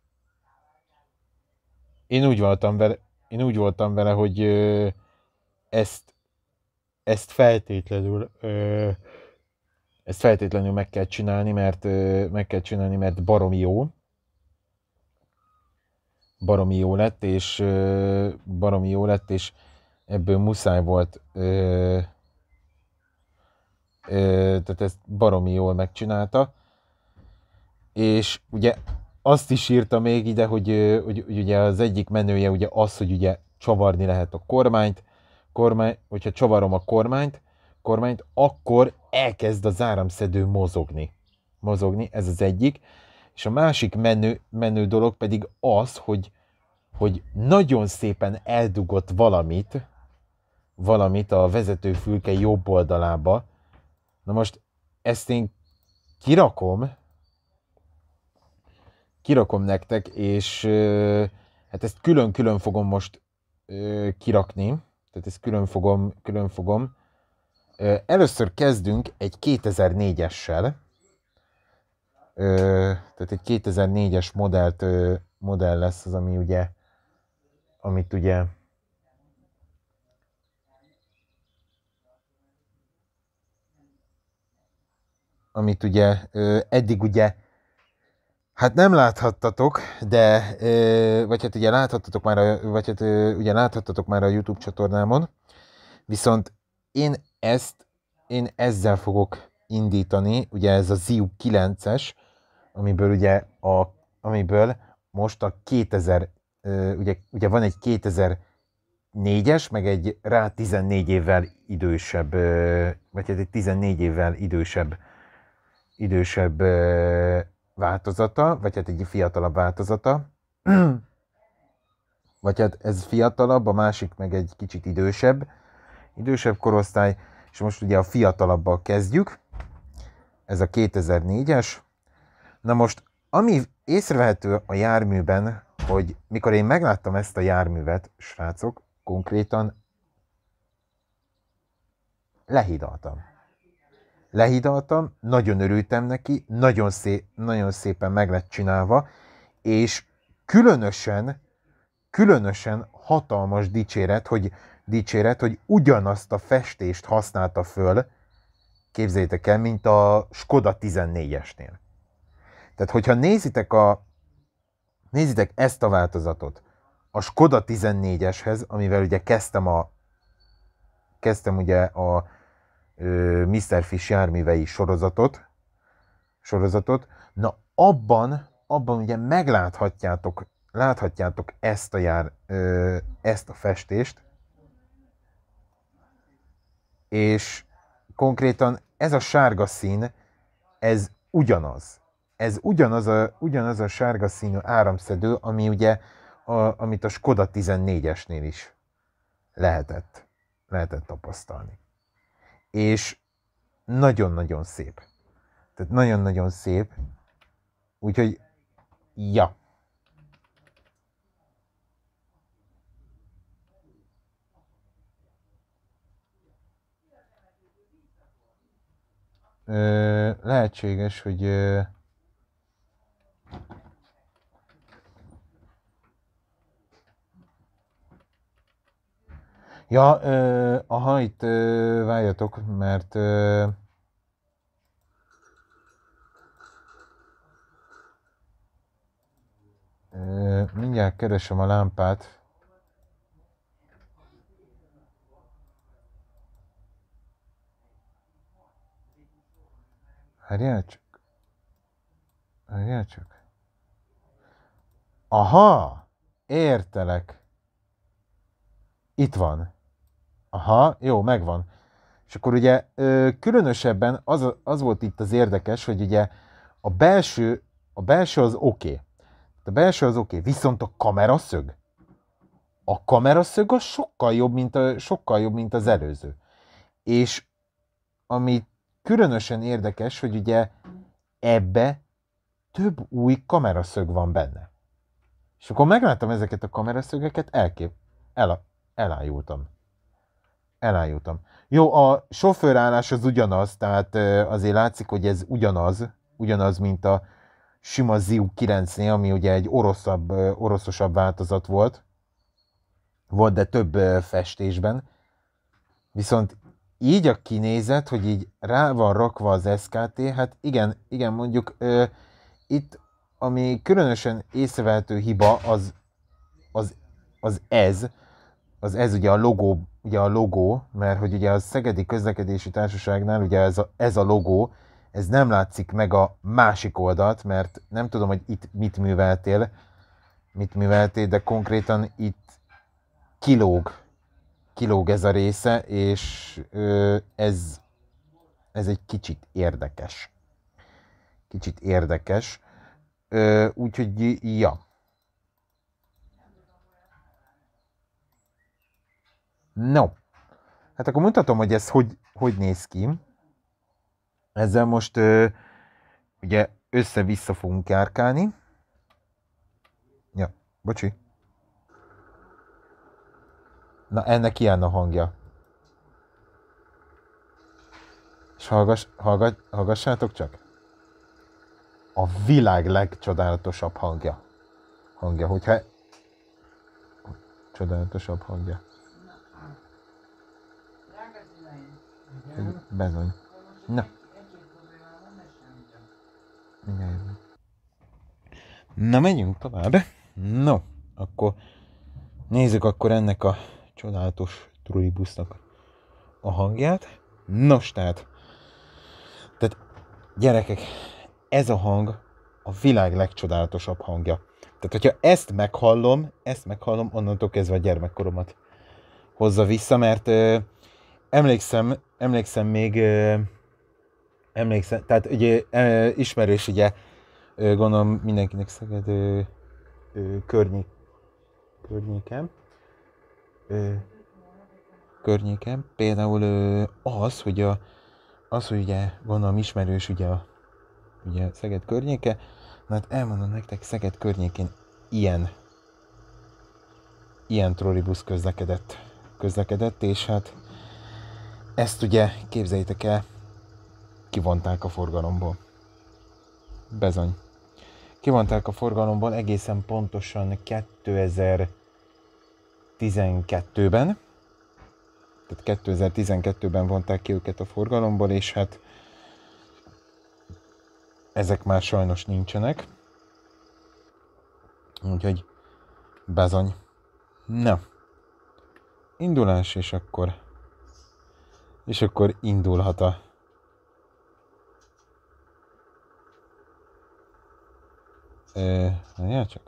én úgy voltam vele, én úgy voltam vele hogy ö, ezt, ezt feltétlenül ö, ezt feltétlenül meg kell csinálni, mert ö, meg kell csinálni, mert baromi jó. Baromi jó lett, és ö, baromi jó lett, és ebből muszáj volt ö, ö, tehát ezt baromi jól megcsinálta és ugye azt is írta még ide, hogy, hogy, hogy ugye az egyik menője ugye az, hogy ugye csavarni lehet a kormányt, kormány, hogyha csavarom a kormányt, kormányt, akkor elkezd az áramszedő mozogni. Mozogni, ez az egyik. És a másik menő, menő dolog pedig az, hogy, hogy nagyon szépen eldugott valamit, valamit a vezetőfülke jobb oldalába. Na most ezt én kirakom, kirakom nektek, és hát ezt külön-külön fogom most kirakni, tehát ezt külön fogom, külön fogom. Először kezdünk egy 2004-essel, tehát egy 2004-es modellt, modell lesz az, ami ugye, amit ugye amit ugye eddig ugye Hát nem láthattatok, de, vagy hát ugye láthattatok már, a, vagy hát ugye láthattatok már a YouTube csatornámon, viszont én ezt, én ezzel fogok indítani, ugye ez a ZIU 9-es, amiből ugye a, amiből most a 2000, ugye, ugye van egy 2004-es, meg egy rá 14 évvel idősebb, vagy hát egy 14 évvel idősebb, idősebb változata, vagy hát egy fiatalabb változata, vagy hát ez fiatalabb, a másik meg egy kicsit idősebb, idősebb korosztály, és most ugye a fiatalabbal kezdjük, ez a 2004-es. Na most, ami észrevehető a járműben, hogy mikor én megláttam ezt a járművet, srácok, konkrétan lehidaltam lehidaltam, nagyon örültem neki, nagyon, szép, nagyon szépen meg lett csinálva, és különösen, különösen hatalmas dicséret, hogy, dicséret, hogy ugyanazt a festést használta föl, képzeljétek el, mint a Skoda 14-esnél. Tehát, hogyha nézitek, a, nézitek ezt a változatot a Skoda 14-eshez, amivel ugye kezdtem a kezdtem ugye a Mr. Fish járművei sorozatot, sorozatot, na abban, abban ugye megláthatjátok, láthatjátok ezt a, jár, ö, ezt a festést, és konkrétan ez a sárga szín, ez ugyanaz. Ez ugyanaz a, ugyanaz a sárga színű áramszedő, ami ugye, a, amit a Skoda 14-esnél is lehetett, lehetett tapasztalni és nagyon-nagyon szép. Tehát nagyon-nagyon szép. Úgyhogy, ja. Ö, lehetséges, hogy ö, Ja, ö, aha, itt ö, várjatok, mert ö, ö, mindjárt keresem a lámpát. Várjál csak. Várjál csak. Aha! Értelek. Itt van. Aha, jó, megvan. És akkor ugye különösebben az, az volt itt az érdekes, hogy ugye a belső, a belső az oké. Okay. A belső az oké, okay. viszont a kameraszög. A kameraszög az sokkal jobb, mint, a, sokkal jobb, mint az előző. És ami különösen érdekes, hogy ugye ebbe több új kameraszög van benne. És akkor megláttam ezeket a kameraszögeket, elkép, el, elájultam. Elájultam. Jó, a sofőrállás az ugyanaz, tehát azért látszik, hogy ez ugyanaz, ugyanaz, mint a sima Ziu 9-nél, ami ugye egy oroszabb, oroszosabb változat volt, volt, de több festésben. Viszont így a kinézet, hogy így rá van rakva az SKT, hát igen, igen, mondjuk ö, itt, ami különösen észrevehető hiba, az, az, az ez, az ez ugye a logó, ugye a logó, mert hogy ugye a Szegedi Közlekedési Társaságnál ugye ez a, ez a logó, ez nem látszik meg a másik oldalt, mert nem tudom, hogy itt mit műveltél, mit műveltél, de konkrétan itt kilóg, kilóg ez a része, és ö, ez, ez egy kicsit érdekes. Kicsit érdekes. Úgyhogy, ja, No, hát akkor mutatom, hogy ez hogy, hogy néz ki. Ezzel most ö, ugye össze-vissza fogunk járkálni. Ja, bocsi. Na, ennek ilyen a hangja. És hallgass, hallgat, hallgassátok csak. A világ legcsodálatosabb hangja. Hangja, hogyha... Csodálatosabb hangja. Igen. Bezony. Na. Igen. Na, menjünk tovább. No, akkor nézzük akkor ennek a csodálatos trulibusznak a hangját. Nos, tehát, tehát gyerekek, ez a hang a világ legcsodálatosabb hangja. Tehát, hogyha ezt meghallom, ezt meghallom, onnantól kezdve a gyermekkoromat hozza vissza, mert emlékszem, emlékszem még, emlékszem, tehát ugye ismerős, ugye, gondolom mindenkinek Szeged környék, környékem, környékem, például az, hogy a, az, hogy ugye gondolom ismerős ugye a ugye Szeged környéke, na hát elmondom nektek, Szeged környékén ilyen ilyen trollibusz közlekedett, közlekedett, és hát ezt ugye, képzeljétek el, kivonták a forgalomból. Bezony. Kivonták a forgalomból egészen pontosan 2012-ben. Tehát 2012-ben vonták ki őket a forgalomból, és hát ezek már sajnos nincsenek. Úgyhogy bezony. Na, indulás, és akkor és akkor indulhat a Ö, csak.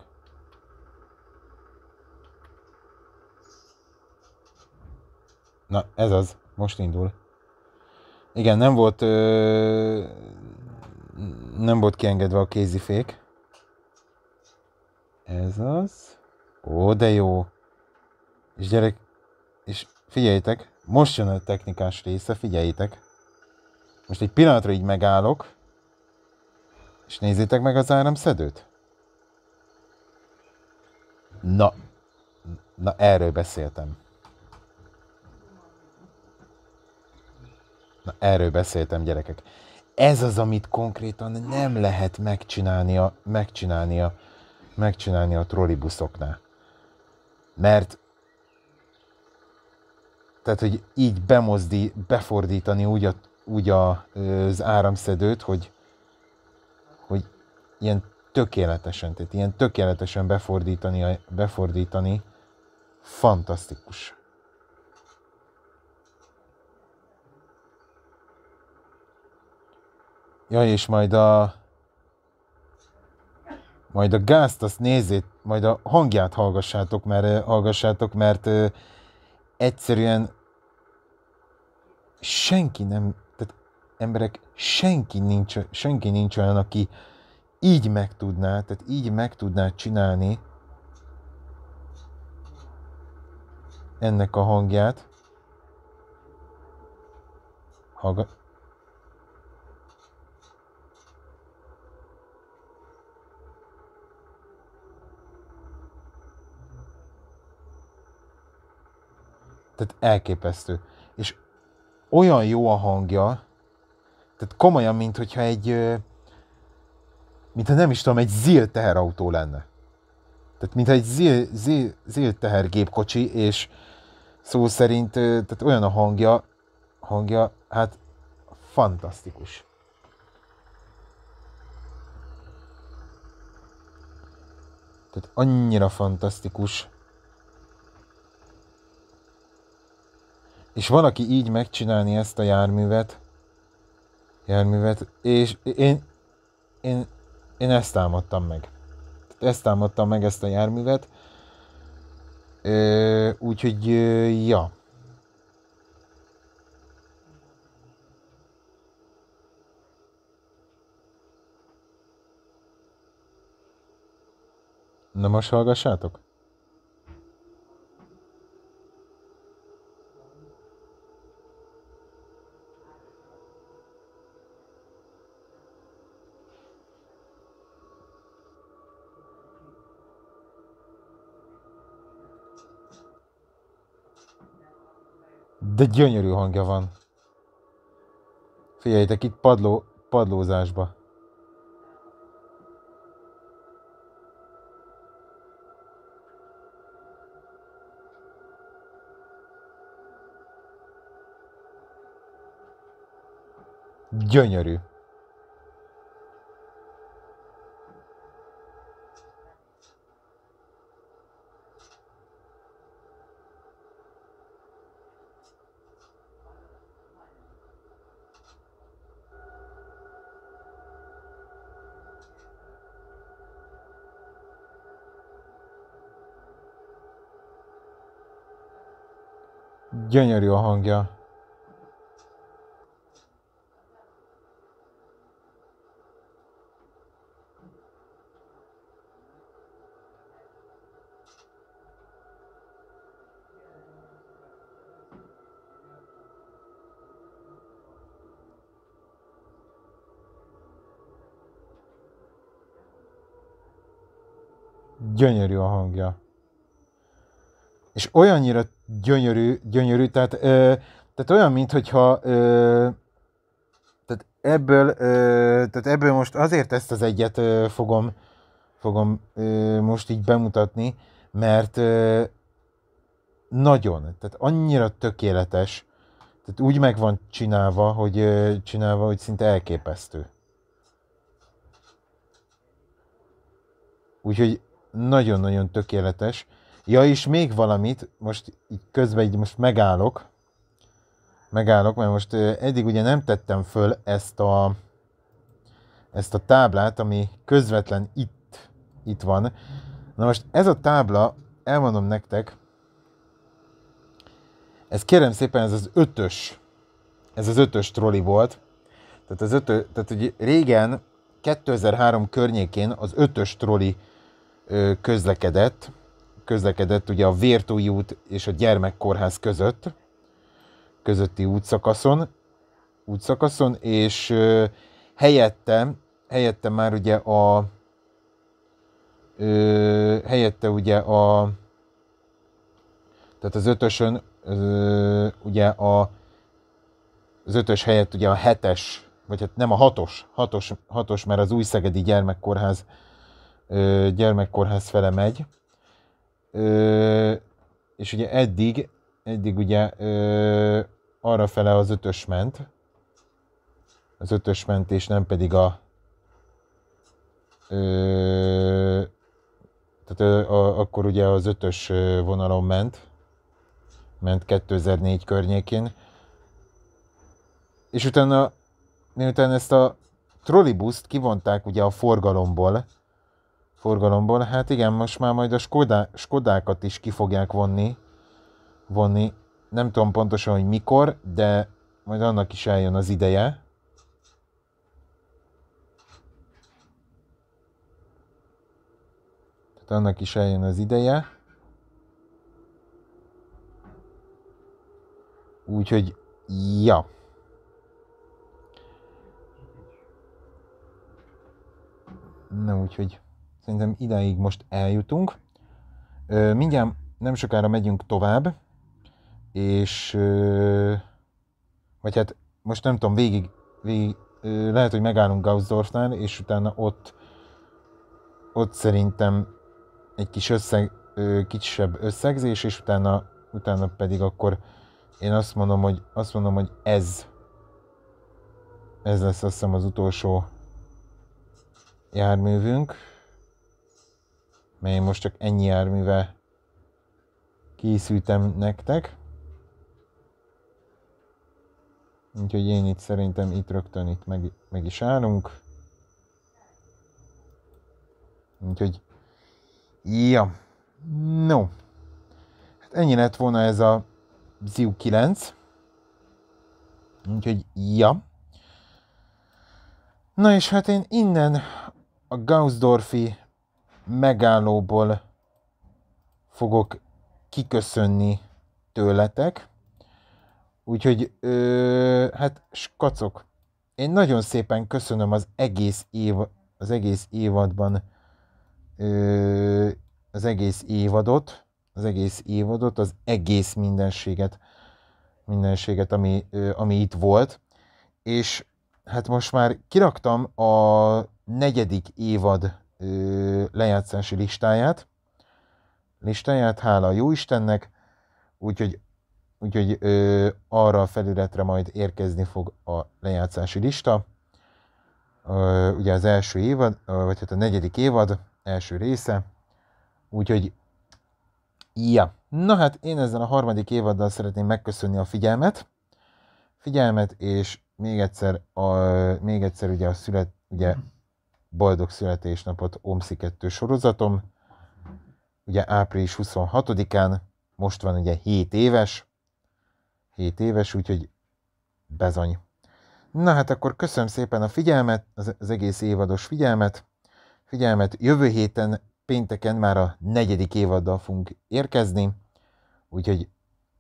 Na, ez az. Most indul. Igen, nem volt ö, nem volt kiengedve a kézifék. Ez az. Ó, de jó. És gyerek, és figyeljetek, most jön a technikás része, figyeljétek. Most egy pillanatra így megállok, és nézzétek meg az áramszedőt. Na, na erről beszéltem. Na erről beszéltem, gyerekek. Ez az, amit konkrétan nem lehet megcsinálni a, megcsinálni a, megcsinálni a trollibuszoknál. Mert tehát, hogy így bemozdi, befordítani úgy, a, úgy a, az áramszedőt, hogy, hogy ilyen tökéletesen, tehát ilyen tökéletesen befordítani, befordítani fantasztikus. Ja, és majd a majd a gázt azt nézzét, majd a hangját hallgassátok, mert, hallgassátok, mert egyszerűen senki nem, tehát emberek, senki nincs, senki nincs olyan, aki így meg tudná, tehát így meg tudná csinálni ennek a hangját. Hallgat. Tehát elképesztő. És olyan jó a hangja, tehát komolyan, mint hogyha egy, mintha nem is tudom, egy zil teherautó lenne. Tehát mintha egy zil, zil, zil tehergépkocsi, és szó szerint, tehát olyan a hangja, hangja, hát fantasztikus. Tehát annyira fantasztikus. És van, aki így megcsinálni ezt a járművet, járművet, és én, én, én ezt támadtam meg. Ezt támadtam meg, ezt a járművet. Úgyhogy, ja. Na most hallgassátok? de gyönyörű hangja van. Figyeljétek itt padló, padlózásba. Gyönyörű. Gyönyörű a hangja. Gyönyörű a hangja és olyannyira gyönyörű, gyönyörű, tehát, ö, tehát olyan, mint ö, tehát ebből, ö, tehát ebből most azért ezt az egyet ö, fogom, fogom ö, most így bemutatni, mert ö, nagyon, tehát annyira tökéletes, tehát úgy meg van csinálva, hogy ö, csinálva, hogy szinte elképesztő. Úgyhogy nagyon-nagyon tökéletes. Ja, és még valamit, most így közben így most megállok, megállok, mert most eddig ugye nem tettem föl ezt a, ezt a táblát, ami közvetlen itt, itt van. Na most ez a tábla, elmondom nektek, ez kérem szépen, ez az ötös, ez az ötös troli volt. Tehát, az ötö, tehát ugye régen 2003 környékén az ötös troli ö, közlekedett, közlekedett ugye a Vértói út és a gyermekkórház között, közötti útszakaszon, útszakaszon és helyette, helyette már ugye a ö, helyette ugye a tehát az ötösön ö, ugye a az ötös helyett ugye a hetes, vagy hát nem a hatos, hatos, hatos mert az új Szegedi Gyermekkórház ö, gyermekkórház fele megy, Ö, és ugye eddig, eddig ugye ö, arra fele az ötös ment, az ötös ment, és nem pedig a ö, tehát ö, a, akkor ugye az ötös vonalon ment, ment 2004 környékén, és utána, miután ezt a trollibuszt kivonták ugye a forgalomból, forgalomból. Hát igen, most már majd a Skoda Skodákat is ki fogják vonni, vonni. Nem tudom pontosan, hogy mikor, de majd annak is eljön az ideje. Tehát annak is eljön az ideje. Úgyhogy, ja. Na, úgyhogy Szerintem ideig most eljutunk. Mindjárt nem sokára megyünk tovább, és vagy hát most nem tudom, végig, végig lehet, hogy megállunk Gaussdorfnál, és utána ott ott szerintem egy kis összeg, kisebb összegzés, és utána, utána pedig akkor én azt mondom, hogy, azt mondom, hogy ez ez lesz azt hiszem az utolsó járművünk mely most csak ennyi járművel készültem nektek. Úgyhogy én itt szerintem itt rögtön itt meg, meg is állunk. Úgyhogy, ja, no. Hát ennyi lett volna ez a Ziu 9. Úgyhogy, ja. Na és hát én innen a Gaussdorfi megállóból fogok kiköszönni tőletek. Úgyhogy, ö, hát skacok, én nagyon szépen köszönöm az egész, év, az egész évadban ö, az egész évadot, az egész évadot, az egész mindenséget, mindenséget, ami, ö, ami itt volt. És hát most már kiraktam a negyedik évad ö, lejátszási listáját. Listáját, hála a jó Istennek, úgyhogy, úgyhogy ö, arra a felületre majd érkezni fog a lejátszási lista. Ö, ugye az első évad, vagy hát a negyedik évad első része, úgyhogy ja. Na hát én ezzel a harmadik évaddal szeretném megköszönni a figyelmet, figyelmet, és még egyszer, a, még egyszer ugye a szület, ugye boldog születésnapot OMSZI 2 sorozatom. Ugye április 26-án, most van ugye 7 éves, 7 éves, úgyhogy bezony. Na hát akkor köszönöm szépen a figyelmet, az, egész évados figyelmet. Figyelmet, jövő héten pénteken már a negyedik évaddal fogunk érkezni, úgyhogy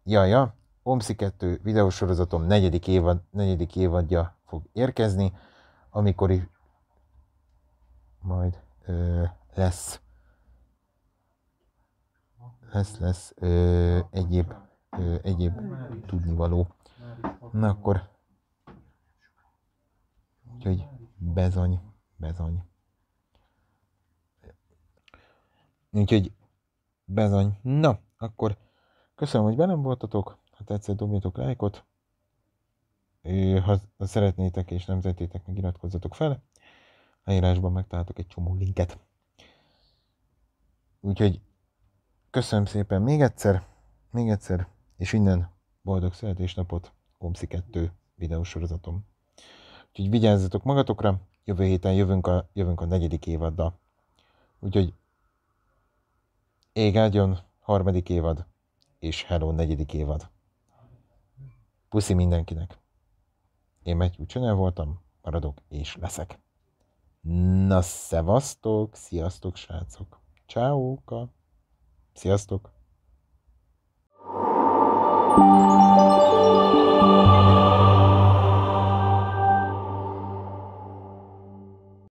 jaja, ja, OMSZI 2 videósorozatom negyedik, évad, negyedik évadja fog érkezni, amikor majd ö, lesz lesz, lesz ö, egyéb, ö, egyéb tudnivaló. Na akkor, úgyhogy bezony, bezony. Úgyhogy bezony. Na, akkor köszönöm, hogy velem voltatok. Ha tetszett, dobjatok lájkot. Ha szeretnétek és nem tettétek, meg iratkozzatok fel leírásban megtaláltok egy csomó linket. Úgyhogy köszönöm szépen még egyszer, még egyszer, és innen boldog születésnapot Omszi 2 videósorozatom. Úgyhogy vigyázzatok magatokra, jövő héten jövünk a, jövünk a negyedik évaddal. Úgyhogy ég áldjon, harmadik évad, és hello, negyedik évad. Puszi mindenkinek! Én Matthew Csönel voltam, maradok és leszek. Na, szevasztok, sziasztok, srácok. Csáóka. Sziasztok. thank you